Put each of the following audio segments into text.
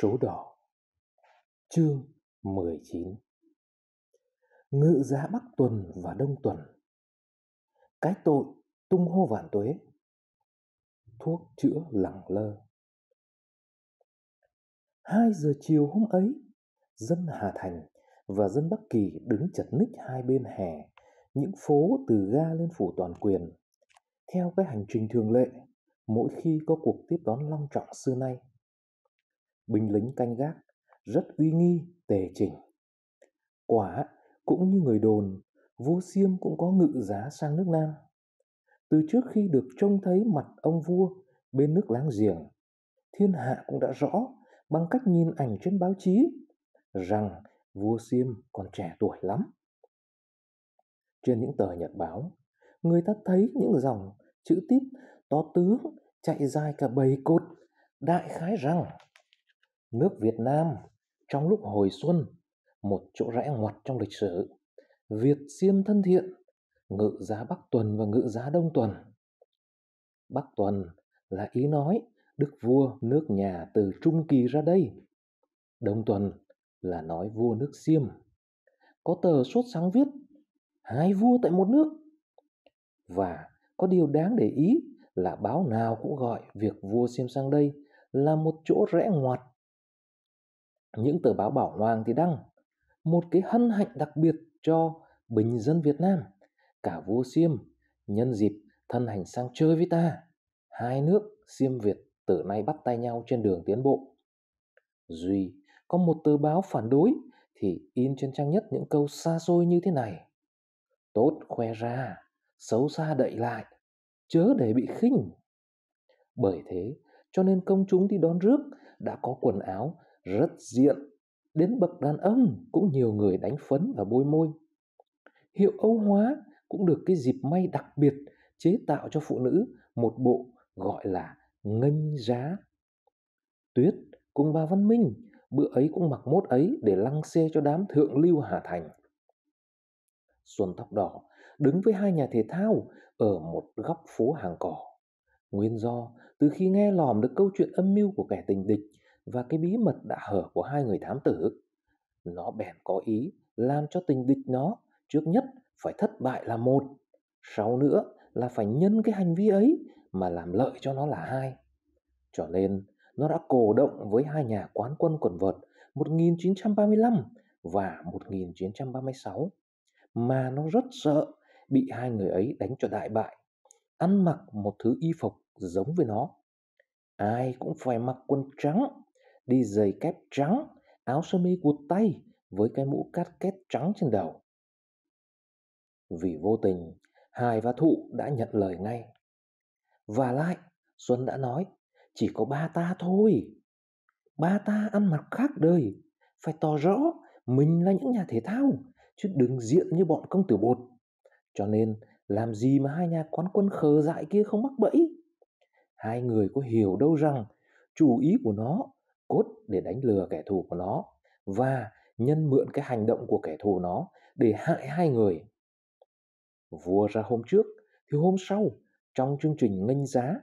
Số đỏ Chương 19 Ngự giá Bắc Tuần và Đông Tuần Cái tội tung hô vạn tuế Thuốc chữa lẳng lơ Hai giờ chiều hôm ấy Dân Hà Thành và dân Bắc Kỳ đứng chật ních hai bên hè Những phố từ ga lên phủ toàn quyền Theo cái hành trình thường lệ Mỗi khi có cuộc tiếp đón long trọng xưa nay binh lính canh gác, rất uy nghi, tề chỉnh. Quả, cũng như người đồn, vua Xiêm cũng có ngự giá sang nước Nam. Từ trước khi được trông thấy mặt ông vua bên nước láng giềng, thiên hạ cũng đã rõ bằng cách nhìn ảnh trên báo chí rằng vua Xiêm còn trẻ tuổi lắm. Trên những tờ nhật báo, người ta thấy những dòng chữ tít to tướng chạy dài cả bầy cột, đại khái rằng nước Việt Nam trong lúc hồi xuân, một chỗ rẽ ngoặt trong lịch sử. Việt Diêm thân thiện, ngự giá Bắc Tuần và ngự giá Đông Tuần. Bắc Tuần là ý nói đức vua nước nhà từ Trung Kỳ ra đây. Đông Tuần là nói vua nước Diêm. Có tờ sốt sáng viết hai vua tại một nước. Và có điều đáng để ý là báo nào cũng gọi việc vua Diêm sang đây là một chỗ rẽ ngoặt những tờ báo Bảo hoàng thì đăng một cái hân hạnh đặc biệt cho bình dân Việt Nam. Cả vua Xiêm nhân dịp thân hành sang chơi với ta. Hai nước Xiêm Việt từ nay bắt tay nhau trên đường tiến bộ. Duy có một tờ báo phản đối thì in trên trang nhất những câu xa xôi như thế này. Tốt khoe ra, xấu xa đậy lại, chớ để bị khinh. Bởi thế, cho nên công chúng đi đón rước đã có quần áo rất diện, đến bậc đàn ông cũng nhiều người đánh phấn và bôi môi. Hiệu Âu Hóa cũng được cái dịp may đặc biệt chế tạo cho phụ nữ một bộ gọi là ngân giá. Tuyết cùng bà Văn Minh bữa ấy cũng mặc mốt ấy để lăng xê cho đám thượng lưu Hà Thành. Xuân tóc đỏ đứng với hai nhà thể thao ở một góc phố hàng cỏ. Nguyên do từ khi nghe lòm được câu chuyện âm mưu của kẻ tình địch và cái bí mật đã hở của hai người thám tử. Nó bèn có ý làm cho tình địch nó trước nhất phải thất bại là một, sau nữa là phải nhân cái hành vi ấy mà làm lợi cho nó là hai. Cho nên nó đã cổ động với hai nhà quán quân quần vợt 1935 và 1936 mà nó rất sợ bị hai người ấy đánh cho đại bại, ăn mặc một thứ y phục giống với nó. Ai cũng phải mặc quần trắng đi giày kép trắng, áo sơ mi cụt tay với cái mũ cát két trắng trên đầu. Vì vô tình, Hải và Thụ đã nhận lời ngay. Và lại, Xuân đã nói, chỉ có ba ta thôi. Ba ta ăn mặc khác đời, phải tỏ rõ mình là những nhà thể thao, chứ đừng diện như bọn công tử bột. Cho nên, làm gì mà hai nhà quán quân khờ dại kia không mắc bẫy? Hai người có hiểu đâu rằng chủ ý của nó cốt để đánh lừa kẻ thù của nó và nhân mượn cái hành động của kẻ thù nó để hại hai người. Vua ra hôm trước thì hôm sau trong chương trình nghênh giá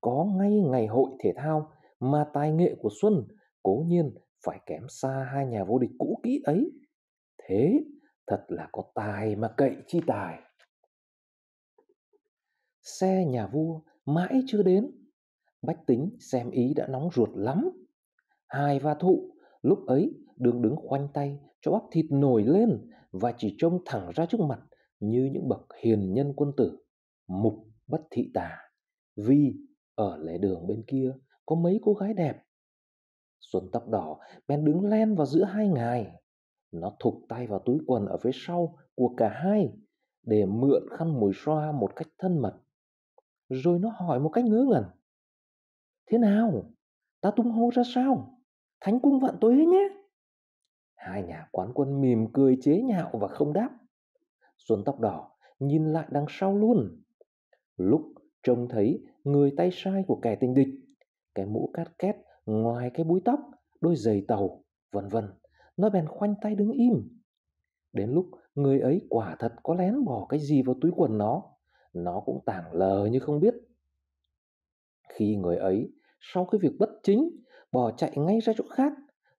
có ngay ngày hội thể thao mà tài nghệ của Xuân cố nhiên phải kém xa hai nhà vô địch cũ kỹ ấy. Thế thật là có tài mà cậy chi tài. Xe nhà vua mãi chưa đến. Bách tính xem ý đã nóng ruột lắm Hài và thụ lúc ấy đương đứng khoanh tay cho bắp thịt nổi lên và chỉ trông thẳng ra trước mặt như những bậc hiền nhân quân tử mục bất thị tà vì ở lề đường bên kia có mấy cô gái đẹp xuân tóc đỏ bèn đứng len vào giữa hai ngài nó thục tay vào túi quần ở phía sau của cả hai để mượn khăn mùi xoa một cách thân mật rồi nó hỏi một cách ngớ ngẩn thế nào ta tung hô ra sao thánh cung vạn tuế nhé hai nhà quán quân mỉm cười chế nhạo và không đáp xuân tóc đỏ nhìn lại đằng sau luôn lúc trông thấy người tay sai của kẻ tình địch cái mũ cát két ngoài cái búi tóc đôi giày tàu vân vân nó bèn khoanh tay đứng im đến lúc người ấy quả thật có lén bỏ cái gì vào túi quần nó nó cũng tảng lờ như không biết khi người ấy sau cái việc bất chính bỏ chạy ngay ra chỗ khác.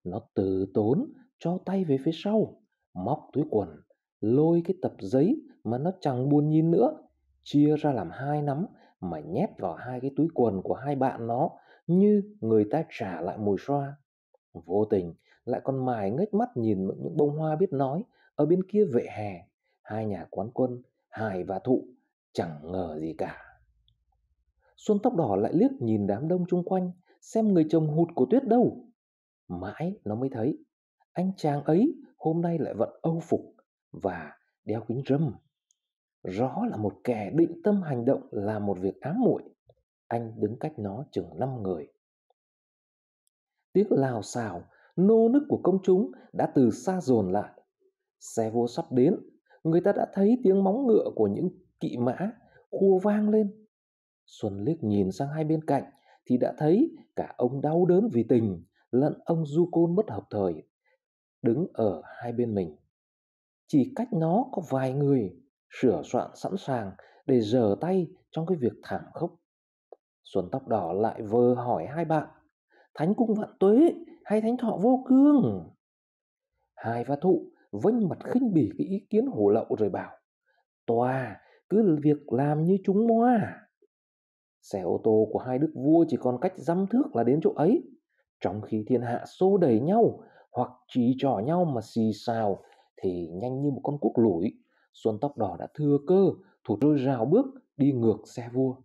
Nó từ tốn cho tay về phía sau, móc túi quần, lôi cái tập giấy mà nó chẳng buồn nhìn nữa, chia ra làm hai nắm mà nhét vào hai cái túi quần của hai bạn nó như người ta trả lại mùi xoa. Vô tình lại còn mài ngếch mắt nhìn những bông hoa biết nói ở bên kia vệ hè, hai nhà quán quân, Hải và Thụ, chẳng ngờ gì cả. Xuân tóc đỏ lại liếc nhìn đám đông chung quanh, xem người chồng hụt của Tuyết đâu. Mãi nó mới thấy, anh chàng ấy hôm nay lại vẫn âu phục và đeo kính râm. Rõ là một kẻ định tâm hành động là một việc ám muội. Anh đứng cách nó chừng năm người. Tiếng lào xào, nô nức của công chúng đã từ xa dồn lại. Xe vô sắp đến, người ta đã thấy tiếng móng ngựa của những kỵ mã khua vang lên. Xuân liếc nhìn sang hai bên cạnh, thì đã thấy cả ông đau đớn vì tình lẫn ông du côn mất hợp thời đứng ở hai bên mình chỉ cách nó có vài người sửa soạn sẵn sàng để giở tay trong cái việc thảm khốc xuân tóc đỏ lại vờ hỏi hai bạn thánh cung vạn tuế hay thánh thọ vô cương hai va thụ vênh mặt khinh bỉ cái ý kiến hổ lậu rồi bảo tòa cứ việc làm như chúng moa Xe ô tô của hai đức vua chỉ còn cách dăm thước là đến chỗ ấy, trong khi thiên hạ xô đẩy nhau hoặc chỉ trỏ nhau mà xì xào thì nhanh như một con cuốc lủi, Xuân tóc đỏ đã thừa cơ, thủ trôi rào bước đi ngược xe vua.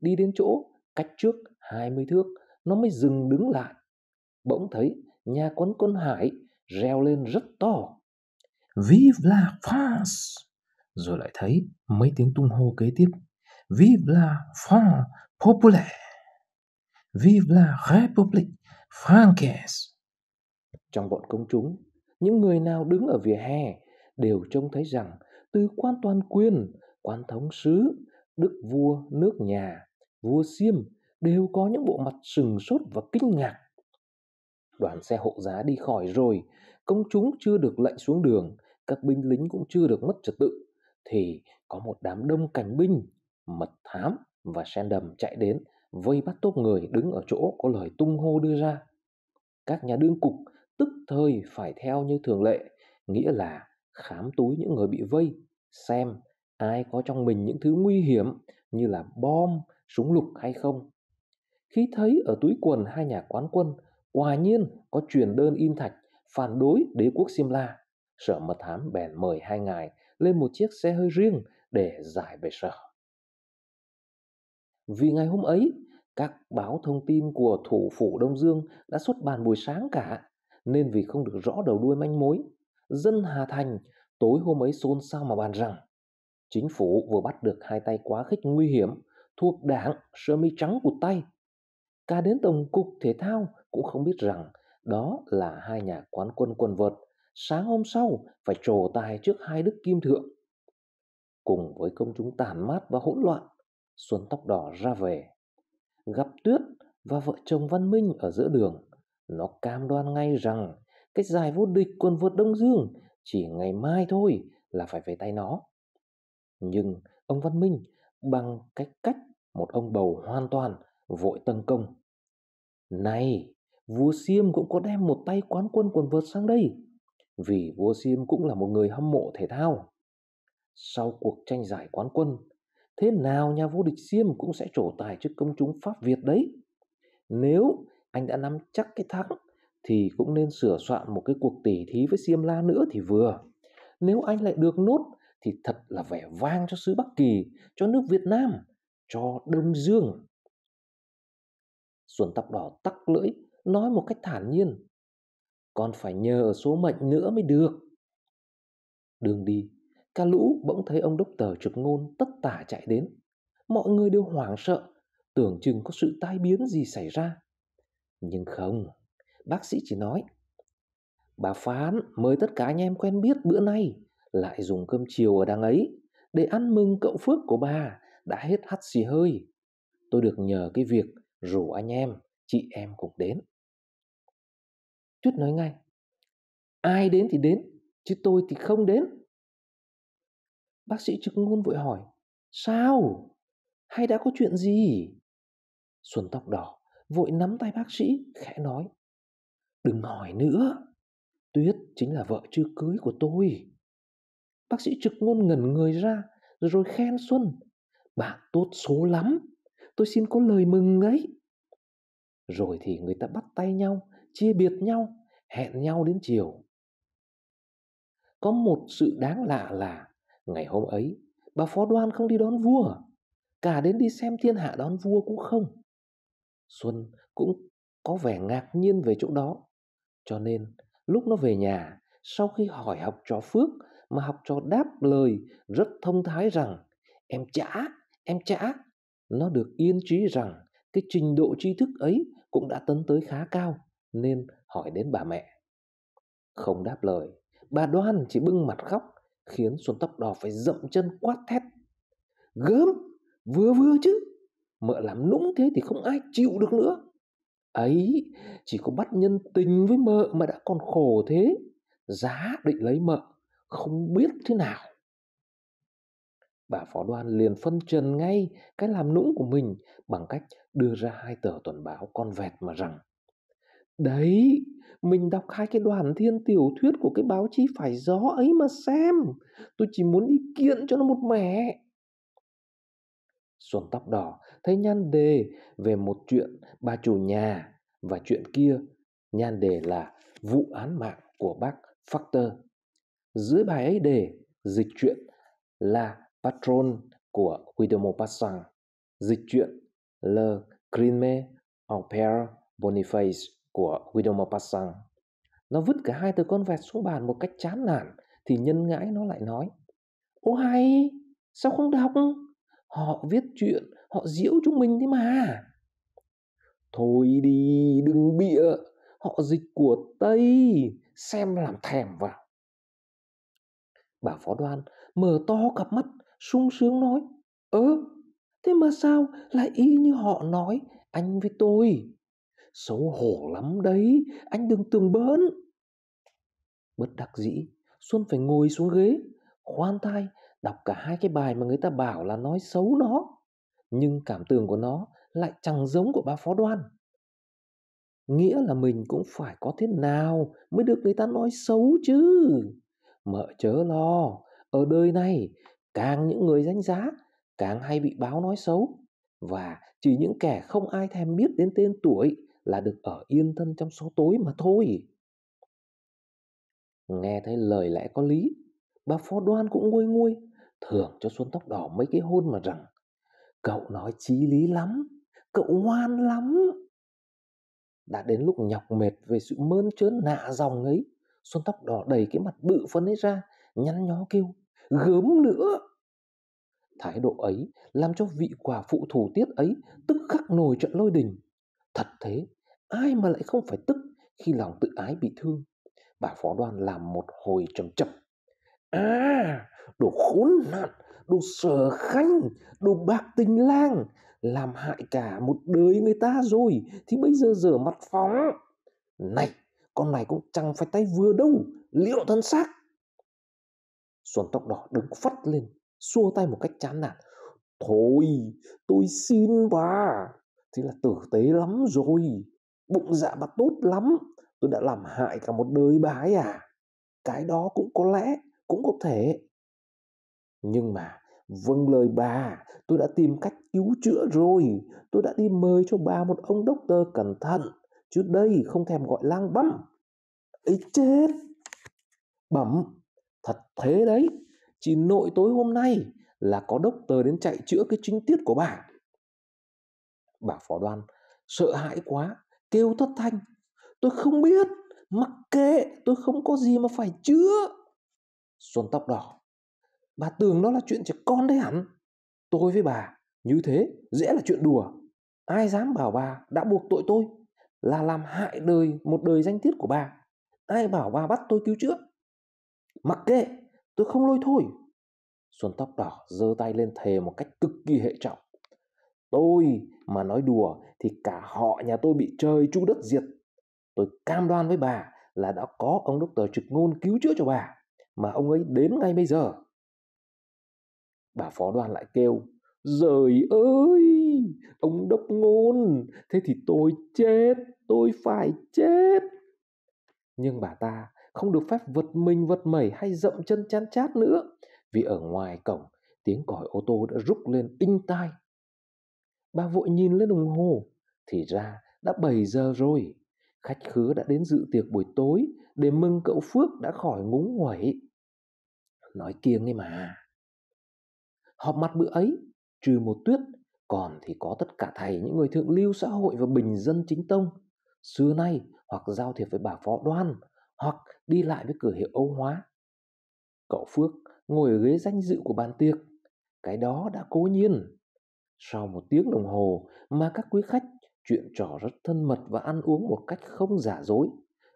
Đi đến chỗ cách trước hai mươi thước, nó mới dừng đứng lại. Bỗng thấy nhà quán quân Hải reo lên rất to. Vive la France! Rồi lại thấy mấy tiếng tung hô kế tiếp Vive la France populaire! Vive la République Française! Trong bọn công chúng, những người nào đứng ở vỉa hè đều trông thấy rằng từ quan toàn quyền, quan thống sứ, đức vua nước nhà, vua xiêm đều có những bộ mặt sừng sốt và kinh ngạc. Đoàn xe hộ giá đi khỏi rồi, công chúng chưa được lệnh xuống đường, các binh lính cũng chưa được mất trật tự, thì có một đám đông cảnh binh mật thám và đầm chạy đến vây bắt tốt người đứng ở chỗ có lời tung hô đưa ra. Các nhà đương cục tức thời phải theo như thường lệ, nghĩa là khám túi những người bị vây, xem ai có trong mình những thứ nguy hiểm như là bom, súng lục hay không. Khi thấy ở túi quần hai nhà quán quân, quả nhiên có truyền đơn in thạch phản đối đế quốc Simla. Sở mật thám bèn mời hai ngài lên một chiếc xe hơi riêng để giải về sở. Vì ngày hôm ấy, các báo thông tin của thủ phủ Đông Dương đã xuất bàn buổi sáng cả, nên vì không được rõ đầu đuôi manh mối, dân Hà Thành tối hôm ấy xôn xao mà bàn rằng chính phủ vừa bắt được hai tay quá khích nguy hiểm thuộc đảng sơ mi trắng của tay. Cả đến Tổng cục Thể thao cũng không biết rằng đó là hai nhà quán quân quần vợt sáng hôm sau phải trổ tài trước hai đức kim thượng. Cùng với công chúng tàn mát và hỗn loạn, xuân tóc đỏ ra về. Gặp Tuyết và vợ chồng Văn Minh ở giữa đường, nó cam đoan ngay rằng cái giải vô địch quần vợt Đông Dương chỉ ngày mai thôi là phải về tay nó. Nhưng ông Văn Minh bằng cái cách một ông bầu hoàn toàn vội tấn công. Này, vua Siêm cũng có đem một tay quán quân quần vợt sang đây, vì vua Siêm cũng là một người hâm mộ thể thao. Sau cuộc tranh giải quán quân, thế nào nhà vô địch xiêm cũng sẽ trổ tài trước công chúng Pháp Việt đấy. Nếu anh đã nắm chắc cái thắng thì cũng nên sửa soạn một cái cuộc tỉ thí với xiêm La nữa thì vừa. Nếu anh lại được nốt thì thật là vẻ vang cho xứ Bắc Kỳ, cho nước Việt Nam, cho Đông Dương. Xuân tóc đỏ tắc lưỡi, nói một cách thản nhiên. Còn phải nhờ số mệnh nữa mới được. Đường đi Cả lũ bỗng thấy ông đốc tờ trực ngôn tất tả chạy đến. Mọi người đều hoảng sợ, tưởng chừng có sự tai biến gì xảy ra. Nhưng không, bác sĩ chỉ nói. Bà phán mời tất cả anh em quen biết bữa nay lại dùng cơm chiều ở đằng ấy để ăn mừng cậu Phước của bà đã hết hắt xì hơi. Tôi được nhờ cái việc rủ anh em, chị em cùng đến. Tuyết nói ngay, ai đến thì đến, chứ tôi thì không đến. Bác sĩ trực ngôn vội hỏi, sao? Hay đã có chuyện gì? Xuân tóc đỏ vội nắm tay bác sĩ, khẽ nói, đừng hỏi nữa, Tuyết chính là vợ chưa cưới của tôi. Bác sĩ trực ngôn ngẩn người ra, rồi khen Xuân, bạn tốt số lắm, tôi xin có lời mừng đấy. Rồi thì người ta bắt tay nhau, chia biệt nhau, hẹn nhau đến chiều. Có một sự đáng lạ là Ngày hôm ấy, bà phó đoan không đi đón vua, cả đến đi xem thiên hạ đón vua cũng không. Xuân cũng có vẻ ngạc nhiên về chỗ đó. Cho nên, lúc nó về nhà, sau khi hỏi học trò Phước mà học trò đáp lời rất thông thái rằng em chả, em chả, nó được yên trí rằng cái trình độ tri thức ấy cũng đã tấn tới khá cao nên hỏi đến bà mẹ. Không đáp lời, bà đoan chỉ bưng mặt khóc khiến Xuân tóc đỏ phải rậm chân quát thét. Gớm, vừa vừa chứ, mợ làm nũng thế thì không ai chịu được nữa. Ấy, chỉ có bắt nhân tình với mợ mà đã còn khổ thế, giá định lấy mợ, không biết thế nào. Bà phó đoan liền phân trần ngay cái làm nũng của mình bằng cách đưa ra hai tờ tuần báo con vẹt mà rằng Đấy, mình đọc hai cái đoàn thiên tiểu thuyết của cái báo chí phải gió ấy mà xem. Tôi chỉ muốn đi kiện cho nó một mẻ. Xuân tóc đỏ thấy nhan đề về một chuyện bà chủ nhà và chuyện kia. Nhan đề là vụ án mạng của bác Factor. Dưới bài ấy đề dịch chuyện là Patron của Guillermo Passant, dịch chuyện Le Crime au Père Boniface của Guido Maupassant. Nó vứt cả hai từ con vẹt xuống bàn một cách chán nản thì nhân ngãi nó lại nói Ô hay, sao không đọc? Họ viết chuyện, họ diễu chúng mình thế mà. Thôi đi, đừng bịa, họ dịch của Tây, xem làm thèm vào. Bà phó đoan mở to cặp mắt, sung sướng nói, ớ, thế mà sao lại y như họ nói, anh với tôi xấu hổ lắm đấy anh đừng tưởng bỡn bất đắc dĩ xuân phải ngồi xuống ghế khoan thai đọc cả hai cái bài mà người ta bảo là nói xấu nó nhưng cảm tưởng của nó lại chẳng giống của ba phó đoan nghĩa là mình cũng phải có thế nào mới được người ta nói xấu chứ mợ chớ lo ở đời này càng những người danh giá càng hay bị báo nói xấu và chỉ những kẻ không ai thèm biết đến tên tuổi là được ở yên thân trong số tối mà thôi. Nghe thấy lời lẽ có lý, bà phó đoan cũng nguôi nguôi, thưởng cho Xuân tóc đỏ mấy cái hôn mà rằng Cậu nói chí lý lắm, cậu ngoan lắm. Đã đến lúc nhọc mệt về sự mơn trớn nạ dòng ấy, Xuân tóc đỏ đầy cái mặt bự phấn ấy ra, nhăn nhó kêu, gớm nữa. Thái độ ấy làm cho vị quả phụ thủ tiết ấy tức khắc nổi trận lôi đình. Thật thế, ai mà lại không phải tức khi lòng tự ái bị thương bà phó đoan làm một hồi trầm chậm à đồ khốn nạn đồ sở khanh đồ bạc tình lang làm hại cả một đời người ta rồi thì bây giờ rửa mặt phóng này con này cũng chẳng phải tay vừa đâu liệu thân xác xuân tóc đỏ đứng phắt lên xua tay một cách chán nản thôi tôi xin bà thế là tử tế lắm rồi bụng dạ bà tốt lắm tôi đã làm hại cả một đời bà ấy à cái đó cũng có lẽ cũng có thể nhưng mà vâng lời bà tôi đã tìm cách cứu chữa rồi tôi đã đi mời cho bà một ông đốc tơ cẩn thận chứ đây không thèm gọi lang băm ấy chết bẩm thật thế đấy chỉ nội tối hôm nay là có đốc tờ đến chạy chữa cái chính tiết của bà bà phó đoan sợ hãi quá kêu thất thanh tôi không biết mặc kệ tôi không có gì mà phải chữa xuân tóc đỏ bà tưởng đó là chuyện trẻ con đấy hẳn tôi với bà như thế dễ là chuyện đùa ai dám bảo bà đã buộc tội tôi là làm hại đời một đời danh tiết của bà ai bảo bà bắt tôi cứu chữa mặc kệ tôi không lôi thôi xuân tóc đỏ giơ tay lên thề một cách cực kỳ hệ trọng tôi mà nói đùa thì cả họ nhà tôi bị trời chu đất diệt. Tôi cam đoan với bà là đã có ông đốc tờ trực ngôn cứu chữa cho bà, mà ông ấy đến ngay bây giờ. Bà phó đoàn lại kêu, Giời ơi, ông đốc ngôn, thế thì tôi chết, tôi phải chết. Nhưng bà ta không được phép vật mình vật mẩy hay dậm chân chán chát nữa, vì ở ngoài cổng tiếng còi ô tô đã rúc lên inh tai Bà vội nhìn lên đồng hồ, thì ra đã 7 giờ rồi. Khách khứa đã đến dự tiệc buổi tối để mừng cậu Phước đã khỏi ngúng nguẩy. Nói kiêng ấy mà. Họp mặt bữa ấy, trừ một tuyết, còn thì có tất cả thầy những người thượng lưu xã hội và bình dân chính tông. Xưa nay hoặc giao thiệp với bà phó đoan, hoặc đi lại với cửa hiệu Âu Hóa. Cậu Phước ngồi ở ghế danh dự của bàn tiệc. Cái đó đã cố nhiên. Sau một tiếng đồng hồ mà các quý khách chuyện trò rất thân mật và ăn uống một cách không giả dối,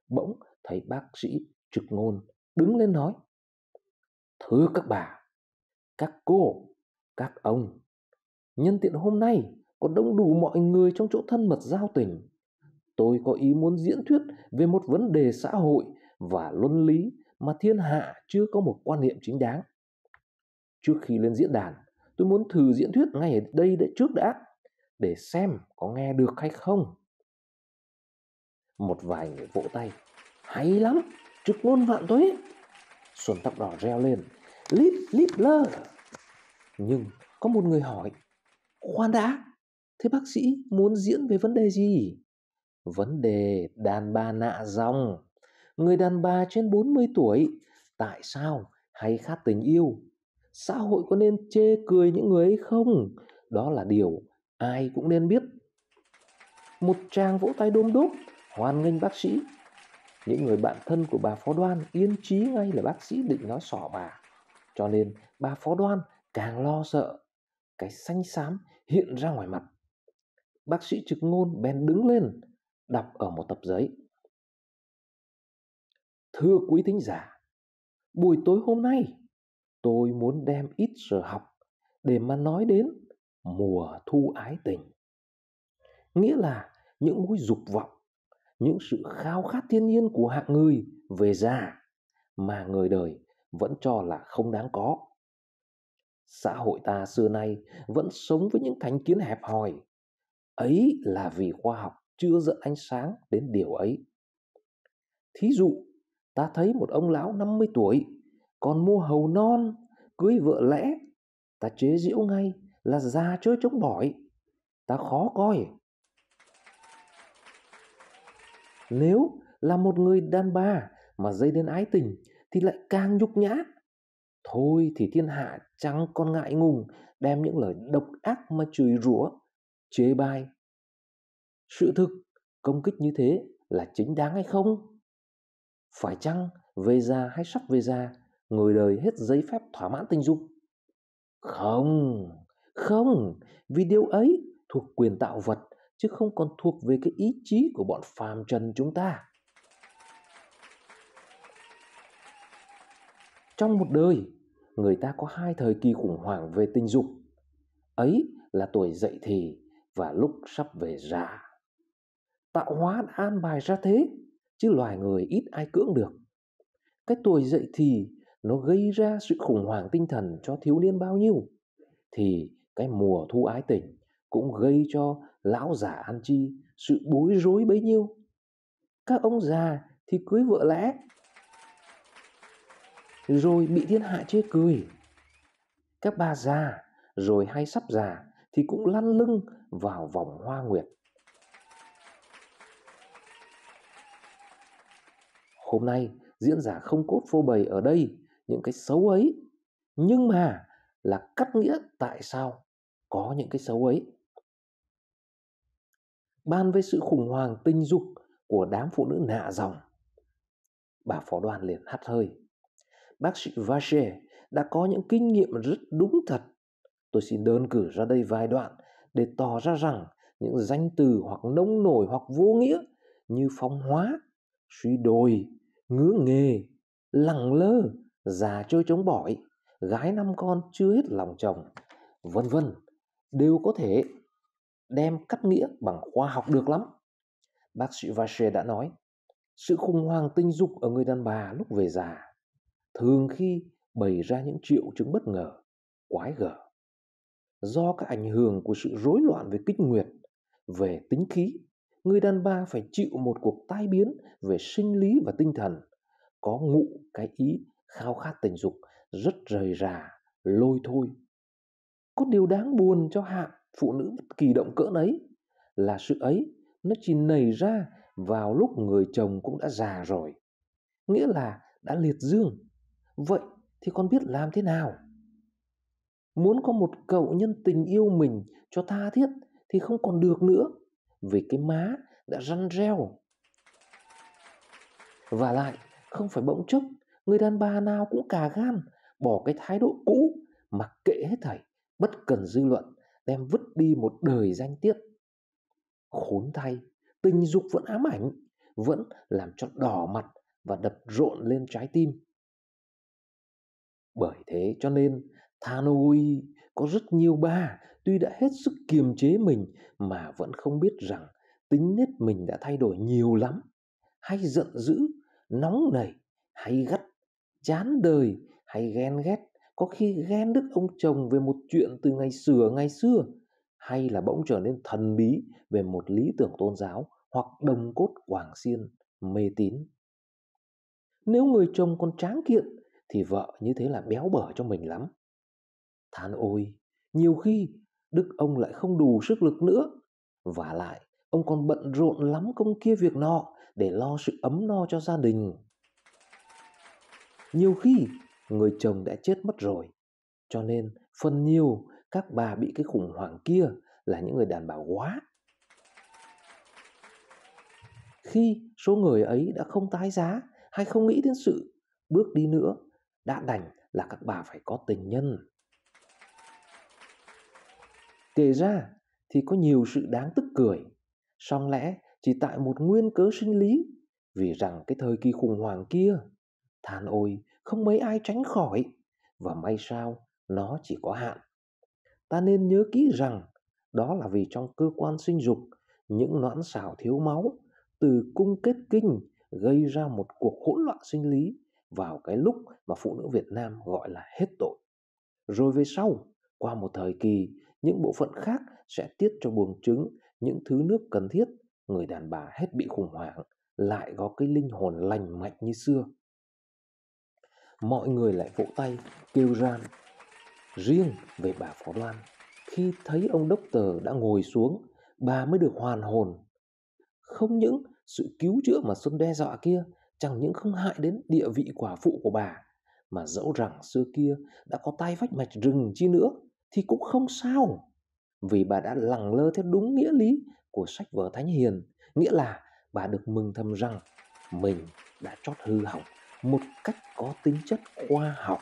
bỗng thấy bác sĩ trực ngôn đứng lên nói. Thưa các bà, các cô, các ông, nhân tiện hôm nay có đông đủ mọi người trong chỗ thân mật giao tình. Tôi có ý muốn diễn thuyết về một vấn đề xã hội và luân lý mà thiên hạ chưa có một quan niệm chính đáng. Trước khi lên diễn đàn, tôi muốn thử diễn thuyết ngay ở đây đã trước đã để xem có nghe được hay không một vài người vỗ tay hay lắm trực ngôn vạn tuế xuân tóc đỏ reo lên lít lít lơ nhưng có một người hỏi khoan đã thế bác sĩ muốn diễn về vấn đề gì vấn đề đàn bà nạ dòng người đàn bà trên 40 tuổi tại sao hay khát tình yêu xã hội có nên chê cười những người ấy không đó là điều ai cũng nên biết một tràng vỗ tay đôm đốp hoan nghênh bác sĩ những người bạn thân của bà phó đoan yên trí ngay là bác sĩ định nói sỏ bà cho nên bà phó đoan càng lo sợ cái xanh xám hiện ra ngoài mặt bác sĩ trực ngôn bèn đứng lên đọc ở một tập giấy thưa quý thính giả buổi tối hôm nay tôi muốn đem ít giờ học để mà nói đến mùa thu ái tình nghĩa là những mối dục vọng những sự khao khát thiên nhiên của hạng người về già mà người đời vẫn cho là không đáng có xã hội ta xưa nay vẫn sống với những thành kiến hẹp hòi ấy là vì khoa học chưa dẫn ánh sáng đến điều ấy thí dụ ta thấy một ông lão 50 tuổi còn mua hầu non cưới vợ lẽ ta chế giễu ngay là già chơi chống bỏi ta khó coi nếu là một người đàn bà mà dây đến ái tình thì lại càng nhục nhã thôi thì thiên hạ chẳng còn ngại ngùng đem những lời độc ác mà chửi rủa chế bai sự thực công kích như thế là chính đáng hay không phải chăng về già hay sắp về già người đời hết giấy phép thỏa mãn tình dục không không vì điều ấy thuộc quyền tạo vật chứ không còn thuộc về cái ý chí của bọn phàm trần chúng ta trong một đời người ta có hai thời kỳ khủng hoảng về tình dục ấy là tuổi dậy thì và lúc sắp về già tạo hóa đã an bài ra thế chứ loài người ít ai cưỡng được cái tuổi dậy thì nó gây ra sự khủng hoảng tinh thần cho thiếu niên bao nhiêu thì cái mùa thu ái tình cũng gây cho lão già ăn chi sự bối rối bấy nhiêu các ông già thì cưới vợ lẽ rồi bị thiên hạ chê cười các bà già rồi hay sắp già thì cũng lăn lưng vào vòng hoa nguyệt hôm nay diễn giả không cốt phô bày ở đây những cái xấu ấy nhưng mà là cắt nghĩa tại sao có những cái xấu ấy ban với sự khủng hoảng tình dục của đám phụ nữ nạ dòng bà phó đoàn liền hắt hơi bác sĩ vache đã có những kinh nghiệm rất đúng thật tôi xin đơn cử ra đây vài đoạn để tỏ ra rằng những danh từ hoặc nông nổi hoặc vô nghĩa như phóng hóa suy đồi ngứa nghề lẳng lơ già chơi chống bỏi, gái năm con chưa hết lòng chồng, vân vân, đều có thể đem cắt nghĩa bằng khoa học được lắm. Bác sĩ Vache đã nói, sự khủng hoảng tình dục ở người đàn bà lúc về già thường khi bày ra những triệu chứng bất ngờ, quái gở. Do các ảnh hưởng của sự rối loạn về kích nguyệt, về tính khí, người đàn bà phải chịu một cuộc tai biến về sinh lý và tinh thần, có ngụ cái ý khao khát tình dục rất rời rà, lôi thôi. Có điều đáng buồn cho hạng phụ nữ bất kỳ động cỡ ấy là sự ấy nó chỉ nảy ra vào lúc người chồng cũng đã già rồi. Nghĩa là đã liệt dương. Vậy thì con biết làm thế nào? Muốn có một cậu nhân tình yêu mình cho tha thiết thì không còn được nữa vì cái má đã răn reo. Và lại, không phải bỗng chốc người đàn bà nào cũng cả gan bỏ cái thái độ cũ mặc kệ hết thảy bất cần dư luận đem vứt đi một đời danh tiết khốn thay tình dục vẫn ám ảnh vẫn làm cho đỏ mặt và đập rộn lên trái tim bởi thế cho nên Thanoi có rất nhiều bà tuy đã hết sức kiềm chế mình mà vẫn không biết rằng tính nết mình đã thay đổi nhiều lắm hay giận dữ nóng nảy hay gắt chán đời hay ghen ghét có khi ghen đức ông chồng về một chuyện từ ngày xưa ngày xưa hay là bỗng trở nên thần bí về một lý tưởng tôn giáo hoặc đồng cốt quảng xiên mê tín nếu người chồng còn tráng kiện thì vợ như thế là béo bở cho mình lắm than ôi nhiều khi đức ông lại không đủ sức lực nữa và lại ông còn bận rộn lắm công kia việc nọ để lo sự ấm no cho gia đình nhiều khi người chồng đã chết mất rồi cho nên phần nhiều các bà bị cái khủng hoảng kia là những người đàn bà quá khi số người ấy đã không tái giá hay không nghĩ đến sự bước đi nữa đã đành là các bà phải có tình nhân kể ra thì có nhiều sự đáng tức cười song lẽ chỉ tại một nguyên cớ sinh lý vì rằng cái thời kỳ khủng hoảng kia than ôi không mấy ai tránh khỏi và may sao nó chỉ có hạn ta nên nhớ kỹ rằng đó là vì trong cơ quan sinh dục những noãn xảo thiếu máu từ cung kết kinh gây ra một cuộc hỗn loạn sinh lý vào cái lúc mà phụ nữ Việt Nam gọi là hết tội. Rồi về sau, qua một thời kỳ, những bộ phận khác sẽ tiết cho buồng trứng những thứ nước cần thiết, người đàn bà hết bị khủng hoảng, lại có cái linh hồn lành mạnh như xưa mọi người lại vỗ tay, kêu ran. Riêng về bà Phó Loan, khi thấy ông đốc tờ đã ngồi xuống, bà mới được hoàn hồn. Không những sự cứu chữa mà Xuân đe dọa kia chẳng những không hại đến địa vị quả phụ của bà, mà dẫu rằng xưa kia đã có tay vách mạch rừng chi nữa thì cũng không sao. Vì bà đã lẳng lơ theo đúng nghĩa lý của sách vở Thánh Hiền, nghĩa là bà được mừng thầm rằng mình đã chót hư hỏng một cách có tính chất khoa học